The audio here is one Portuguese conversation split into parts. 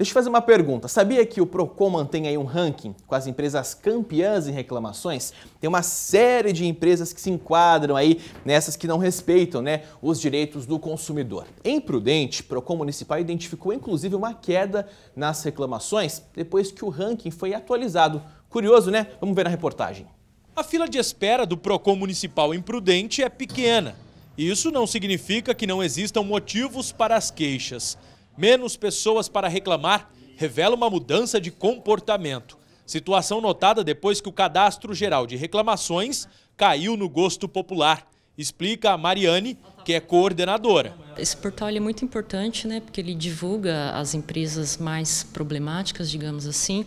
Deixa eu fazer uma pergunta. Sabia que o Procon mantém aí um ranking com as empresas campeãs em reclamações? Tem uma série de empresas que se enquadram aí nessas que não respeitam, né, os direitos do consumidor. Em Prudente, Procon Municipal identificou inclusive uma queda nas reclamações depois que o ranking foi atualizado. Curioso, né? Vamos ver na reportagem. A fila de espera do Procon Municipal em Prudente é pequena. Isso não significa que não existam motivos para as queixas menos pessoas para reclamar revela uma mudança de comportamento. Situação notada depois que o Cadastro Geral de Reclamações caiu no gosto popular, explica a Mariane, que é coordenadora. Esse portal é muito importante, né, porque ele divulga as empresas mais problemáticas, digamos assim,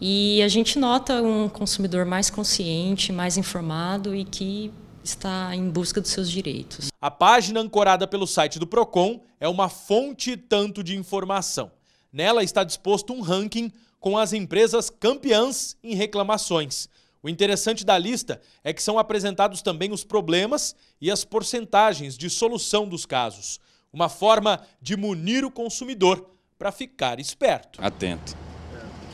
e a gente nota um consumidor mais consciente, mais informado e que está em busca dos seus direitos. A página ancorada pelo site do Procon é uma fonte tanto de informação. Nela está disposto um ranking com as empresas campeãs em reclamações. O interessante da lista é que são apresentados também os problemas e as porcentagens de solução dos casos. Uma forma de munir o consumidor para ficar esperto. Atento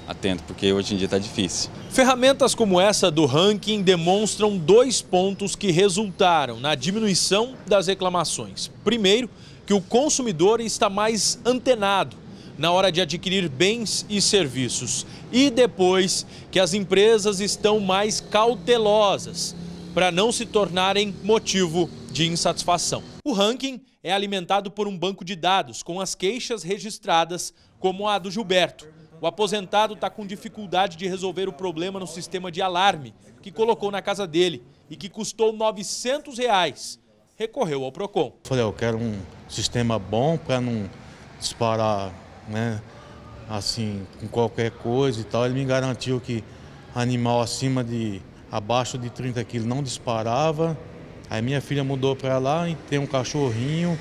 atento, porque hoje em dia está difícil. Ferramentas como essa do ranking demonstram dois pontos que resultaram na diminuição das reclamações. Primeiro, que o consumidor está mais antenado na hora de adquirir bens e serviços. E depois, que as empresas estão mais cautelosas para não se tornarem motivo de insatisfação. O ranking é alimentado por um banco de dados com as queixas registradas, como a do Gilberto. O aposentado está com dificuldade de resolver o problema no sistema de alarme que colocou na casa dele e que custou R$ 900. Reais. Recorreu ao PROCON. Falei, eu quero um sistema bom para não disparar, né, assim, com qualquer coisa e tal. Ele me garantiu que animal acima de, abaixo de 30 quilos não disparava, Aí minha filha mudou para lá e tem um cachorrinho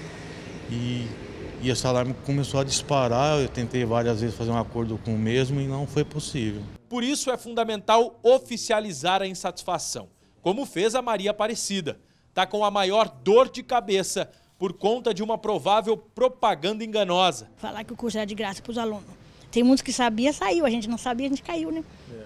e, e esse alarme começou a disparar. Eu tentei várias vezes fazer um acordo com o mesmo e não foi possível. Por isso é fundamental oficializar a insatisfação, como fez a Maria Aparecida. Está com a maior dor de cabeça por conta de uma provável propaganda enganosa. Falar que o curso era é de graça para os alunos tem muitos que sabia, saiu. A gente não sabia, a gente caiu, né?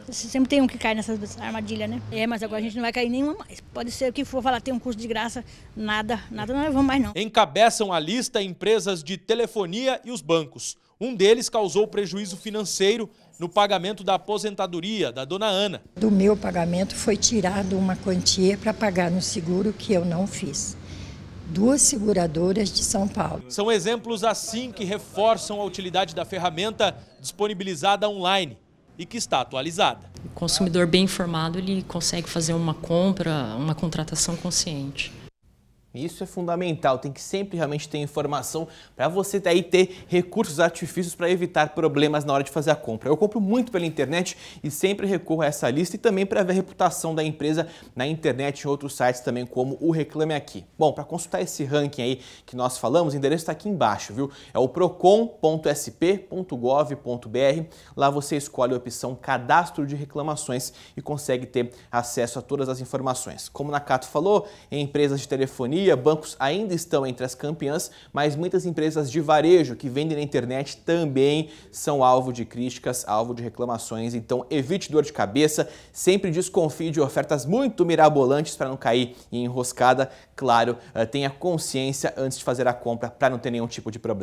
É. Sempre tem um que cai nessas armadilhas, né? É, mas agora a gente não vai cair nenhuma mais. Pode ser que for falar, tem um curso de graça, nada, nada não vamos mais não. Encabeçam a lista empresas de telefonia e os bancos. Um deles causou prejuízo financeiro no pagamento da aposentadoria da dona Ana. Do meu pagamento foi tirado uma quantia para pagar no seguro que eu não fiz duas seguradoras de São Paulo. São exemplos assim que reforçam a utilidade da ferramenta disponibilizada online e que está atualizada. O consumidor bem informado ele consegue fazer uma compra, uma contratação consciente. Isso é fundamental, tem que sempre realmente ter informação para você daí ter recursos, artifícios para evitar problemas na hora de fazer a compra. Eu compro muito pela internet e sempre recorro a essa lista e também para ver a reputação da empresa na internet e outros sites também como o Reclame Aqui. Bom, para consultar esse ranking aí que nós falamos, o endereço está aqui embaixo, viu? É o procon.sp.gov.br. Lá você escolhe a opção Cadastro de Reclamações e consegue ter acesso a todas as informações. Como o Nakato falou, em empresas de telefonia bancos ainda estão entre as campeãs, mas muitas empresas de varejo que vendem na internet também são alvo de críticas, alvo de reclamações. Então evite dor de cabeça, sempre desconfie de ofertas muito mirabolantes para não cair em enroscada. Claro, eh, tenha consciência antes de fazer a compra para não ter nenhum tipo de problema.